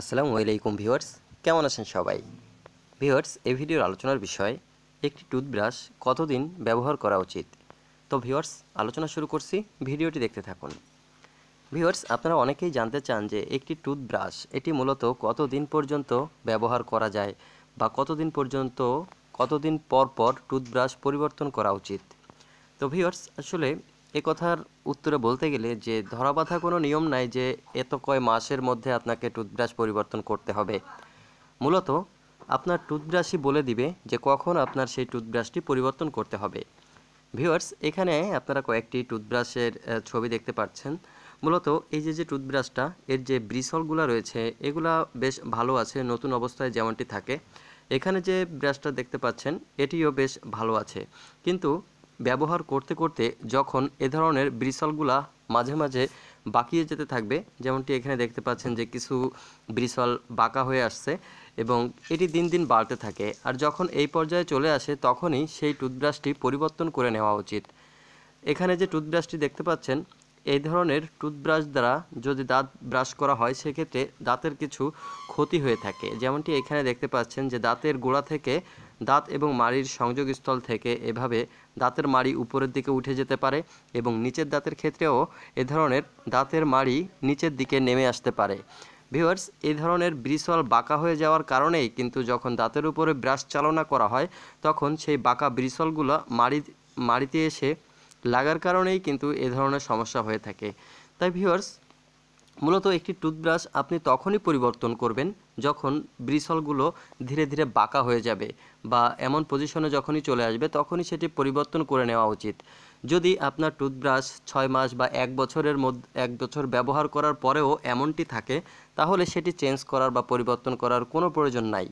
আসসালামু আলাইকুম ভিওয়ার্স কেমন আছেন সবাই ভিওয়ার্স এই ভিডিওর আলোচনার বিষয় একটি টুথব্রাশ কতদিন ব্যবহার করা উচিত তো ভিওয়ার্স আলোচনা শুরু করছি ভিডিওটি দেখতে থাকুন ভিওয়ার্স আপনারা অনেকেই জানতে চান যে একটি টুথব্রাশ এটি মূলত কতদিন পর্যন্ত ব্যবহার করা যায় বা কতদিন পর্যন্ত কতদিন পর পর টুথব্রাশ পরিবর্তন করা উচিত তো ভিওয়ার্স আসলে এ কথার উত্তরে বলতে গেলে যে বাঁধা কোনো নিয়ম নাই যে এত কয় মাসের মধ্যে আপনাকে টুথব্রাশ পরিবর্তন করতে হবে মূলত আপনার টুথব্রাশই বলে দিবে যে কখন আপনার সেই টুথব্রাশটি পরিবর্তন করতে হবে ভিউয়ার্স এখানে আপনারা কয়েকটি টুথব্রাশের ছবি দেখতে পাচ্ছেন মূলত এই যে যে টুথব্রাশটা এর যে ব্রিসলগুলো রয়েছে এগুলা বেশ ভালো আছে নতুন অবস্থায় যেমনটি থাকে এখানে যে ব্রাশটা দেখতে পাচ্ছেন এটিও বেশ ভালো আছে কিন্তু ব্যবহার করতে করতে যখন এ ধরনের ব্রিসলগুলা মাঝে মাঝে বাঁকিয়ে যেতে থাকবে যেমনটি এখানে দেখতে পাচ্ছেন যে কিছু ব্রিসল বাঁকা হয়ে আসছে এবং এটি দিন দিন বাড়তে থাকে আর যখন এই পর্যায়ে চলে আসে তখনই সেই টুথব্রাশটি পরিবর্তন করে নেওয়া উচিত এখানে যে টুথব্রাশটি দেখতে পাচ্ছেন এই ধরনের টুথব্রাশ দ্বারা যদি দাঁত ব্রাশ করা হয় সেক্ষেত্রে দাঁতের কিছু ক্ষতি হয়ে থাকে যেমনটি এখানে দেখতে পাচ্ছেন যে দাঁতের গোড়া থেকে দাঁত এবং মাড়ির সংযোগস্থল থেকে এভাবে দাঁতের মাড়ি উপরের দিকে উঠে যেতে পারে এবং নিচের দাঁতের ক্ষেত্রেও এ ধরনের দাঁতের মাড়ি নিচের দিকে নেমে আসতে পারে ভিওয়ার্স এই ধরনের ব্রিসল বাঁকা হয়ে যাওয়ার কারণেই কিন্তু যখন দাঁতের উপরে ব্রাশ চালনা করা হয় তখন সেই বাঁকা ব্রিসলগুলো মাড়ি মাড়িতে এসে লাগার কারণেই কিন্তু এ ধরনের সমস্যা হয়ে থাকে তাই ভিউয়ার্স মূলত একটি টুথব্রাশ আপনি তখনই পরিবর্তন করবেন যখন ব্রিসলগুলো ধীরে ধীরে বাঁকা হয়ে যাবে বা এমন পজিশনে যখনই চলে আসবে তখনই সেটি পরিবর্তন করে নেওয়া উচিত যদি আপনার টুথব্রাশ ছয় মাস বা এক বছরের মধ্যে এক বছর ব্যবহার করার পরেও এমনটি থাকে তাহলে সেটি চেঞ্জ করার বা পরিবর্তন করার কোনো প্রয়োজন নাই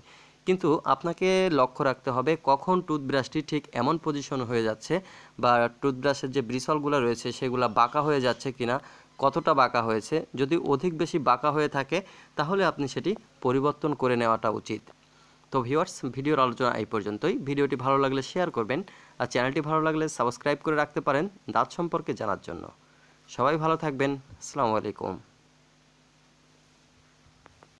কিন্তু আপনাকে লক্ষ্য রাখতে হবে কখন টুথব্রাশটি ঠিক এমন পজিশন হয়ে যাচ্ছে বা টুথব্রাশের যে ব্রিসলগুলো রয়েছে সেগুলো বাঁকা হয়ে যাচ্ছে কিনা কতটা বাঁকা হয়েছে যদি অধিক বেশি বাঁকা হয়ে থাকে তাহলে আপনি সেটি পরিবর্তন করে নেওয়াটা উচিত তো ভিউয়ার্স ভিডিওর আলোচনা এই পর্যন্তই ভিডিওটি ভালো লাগলে শেয়ার করবেন আর চ্যানেলটি ভালো লাগলে সাবস্ক্রাইব করে রাখতে পারেন দাঁত সম্পর্কে জানার জন্য সবাই ভালো থাকবেন আসসালামু আলাইকুম